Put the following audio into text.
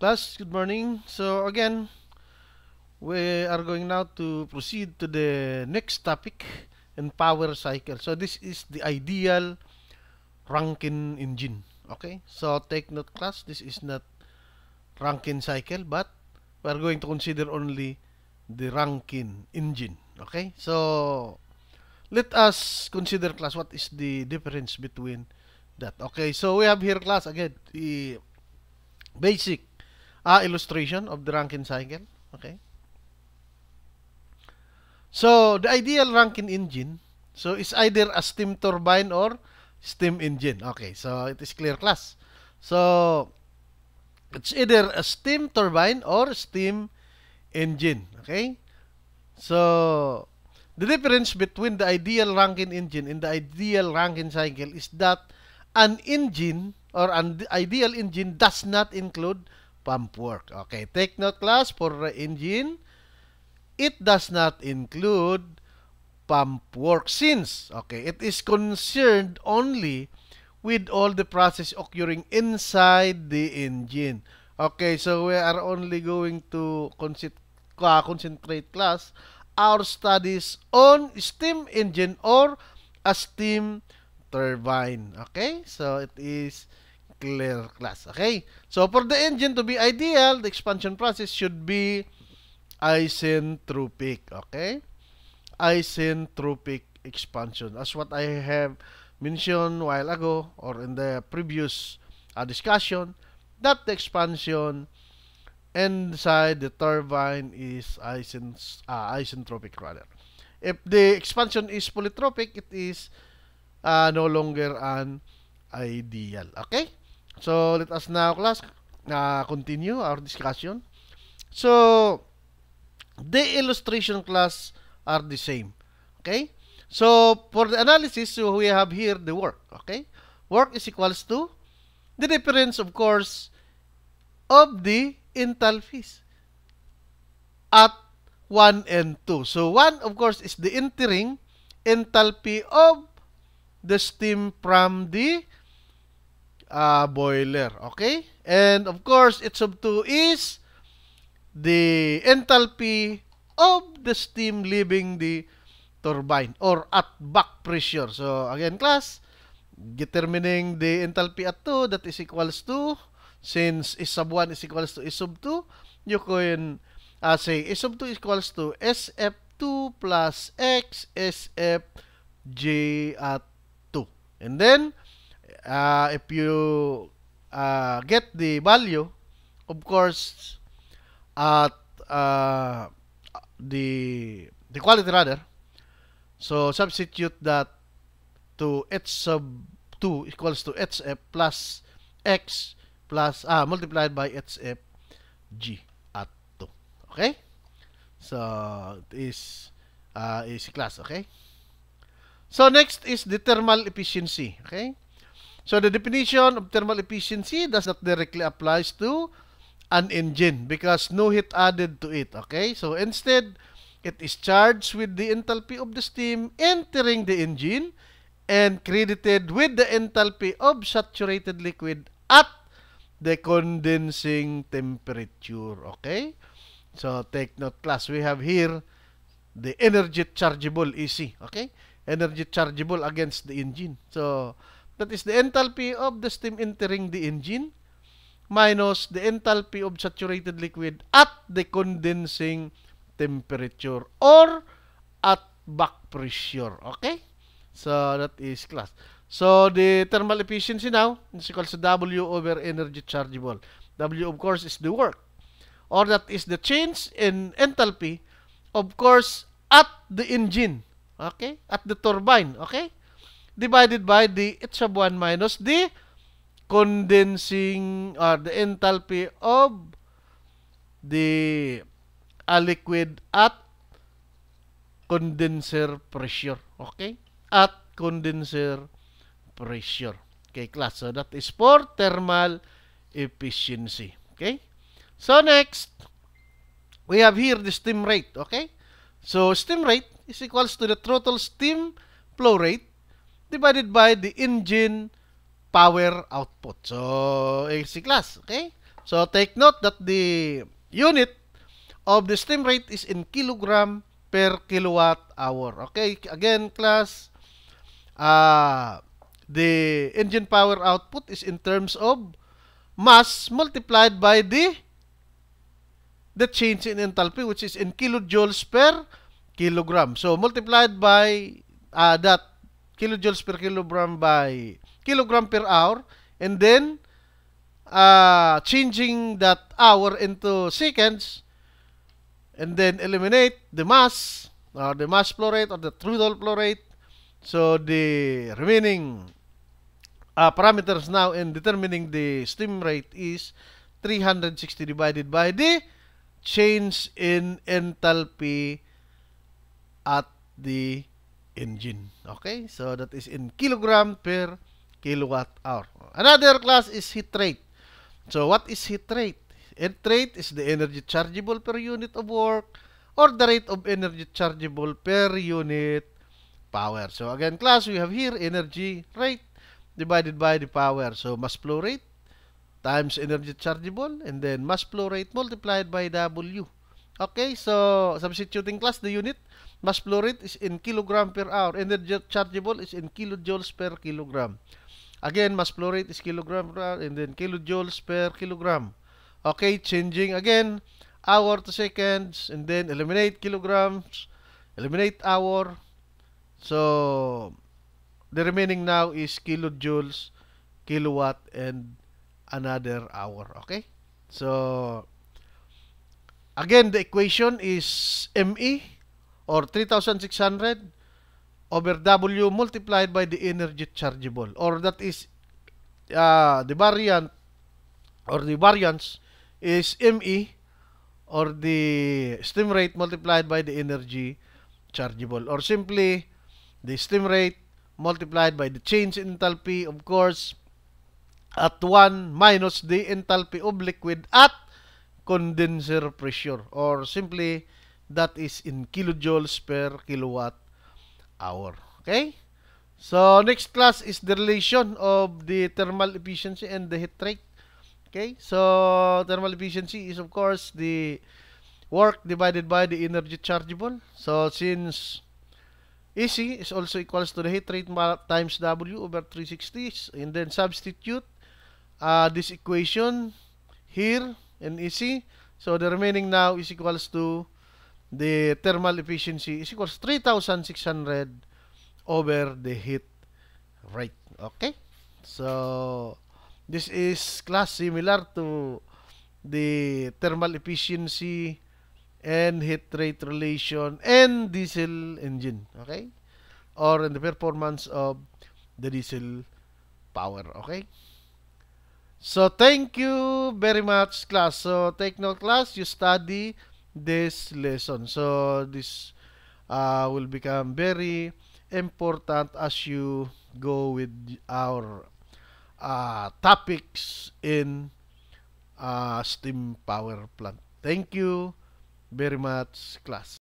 class good morning so again we are going now to proceed to the next topic in power cycle so this is the ideal Rankine engine okay so take note class this is not Rankine cycle but we are going to consider only the Rankine engine okay so let us consider class what is the difference between that okay so we have here class again the basic uh, illustration of the Rankine cycle. Okay. So, the ideal Rankine engine, so it's either a steam turbine or steam engine. Okay, so it is clear class. So, it's either a steam turbine or steam engine. Okay? So, the difference between the ideal Rankine engine and the ideal Rankine cycle is that an engine or an ideal engine does not include pump work. Okay, take note class for engine. It does not include pump work since, okay, it is concerned only with all the process occurring inside the engine. Okay, so we are only going to concentrate uh, class our studies on steam engine or a steam turbine. Okay, so it is clear class. Okay? So, for the engine to be ideal, the expansion process should be isentropic. Okay? Isentropic expansion. As what I have mentioned while ago or in the previous uh, discussion, that the expansion inside the turbine is isent uh, isentropic rather. If the expansion is polytropic, it is uh, no longer an ideal. Okay? So, let us now, class, uh, continue our discussion. So, the illustration class are the same. Okay? So, for the analysis, so we have here the work. Okay? Work is equals to the difference, of course, of the enthalpies at 1 and 2. So, 1, of course, is the entering enthalpy of the steam from the uh, boiler. Okay? And of course, it's sub 2 is the enthalpy of the steam leaving the turbine or at back pressure. So again class, determining the enthalpy at 2 that is equals to since is sub 1 is equals to is sub 2, you can uh, say is sub 2 equals to SF2 plus X SF J at 2. And then uh, if you uh, get the value, of course, at uh, the the quality rather. So substitute that to h sub 2 equals to hf plus x plus ah multiplied by hf g at 2. Okay? So it is uh, is class, okay? So next is the thermal efficiency, okay? So the definition of thermal efficiency does not directly applies to an engine because no heat added to it. Okay, so instead, it is charged with the enthalpy of the steam entering the engine and credited with the enthalpy of saturated liquid at the condensing temperature. Okay, so take note class, we have here the energy chargeable EC. Okay, energy chargeable against the engine. So, That is the enthalpy of the steam entering the engine minus the enthalpy of saturated liquid at the condensing temperature or at back pressure. Okay? So, that is class. So, the thermal efficiency now is equal to W over energy chargeable. W, of course, is the work. Or that is the change in enthalpy, of course, at the engine. Okay? At the turbine. Okay? divided by the h sub 1 minus the condensing or uh, the enthalpy of the a liquid at condenser pressure. Okay? At condenser pressure. Okay, class. So, that is for thermal efficiency. Okay? So, next, we have here the steam rate. Okay? So, steam rate is equals to the throttle steam flow rate divided by the engine power output. So, AC class, okay? So, take note that the unit of the steam rate is in kilogram per kilowatt hour. Okay, again, class, uh, the engine power output is in terms of mass multiplied by the the change in enthalpy, which is in kilojoules per kilogram. So, multiplied by uh, that kilojoules per kilogram by kilogram per hour and then uh, changing that hour into seconds and then eliminate the mass or the mass flow rate or the Trudel flow rate so the remaining uh, parameters now in determining the steam rate is 360 divided by the change in enthalpy at the engine. Okay? So that is in kilogram per kilowatt hour. Another class is heat rate. So what is heat rate? Heat rate is the energy chargeable per unit of work or the rate of energy chargeable per unit power. So again, class, we have here energy rate divided by the power. So mass flow rate times energy chargeable and then mass flow rate multiplied by W. Okay, so substituting class, the unit Mass flow rate is in kilogram per hour. Energy chargeable is in kilojoules per kilogram. Again, mass flow rate is kilogram per hour and then kilojoules per kilogram. Okay, changing again, hour to seconds and then eliminate kilograms, eliminate hour. So, the remaining now is kilojoules, kilowatt, and another hour. Okay? So, again, the equation is ME or 3,600 over W multiplied by the energy chargeable or that is uh, the variant or the variance is ME or the steam rate multiplied by the energy chargeable or simply the steam rate multiplied by the change in enthalpy of course at 1 minus the enthalpy of liquid at condenser pressure or simply That is in kilojoules per kilowatt hour. Okay? So, next class is the relation of the thermal efficiency and the heat rate. Okay? So, thermal efficiency is of course the work divided by the energy chargeable. So, since EC is also equals to the heat rate times W over 360 and then substitute uh, this equation here in EC. So, the remaining now is equals to the thermal efficiency is equals 3,600 over the heat rate. Okay? So, this is class similar to the thermal efficiency and heat rate relation and diesel engine. Okay? Or in the performance of the diesel power. Okay? So, thank you very much, class. So, take note, class. You study this lesson. So this uh, will become very important as you go with our uh, topics in uh, steam power plant. Thank you very much, class.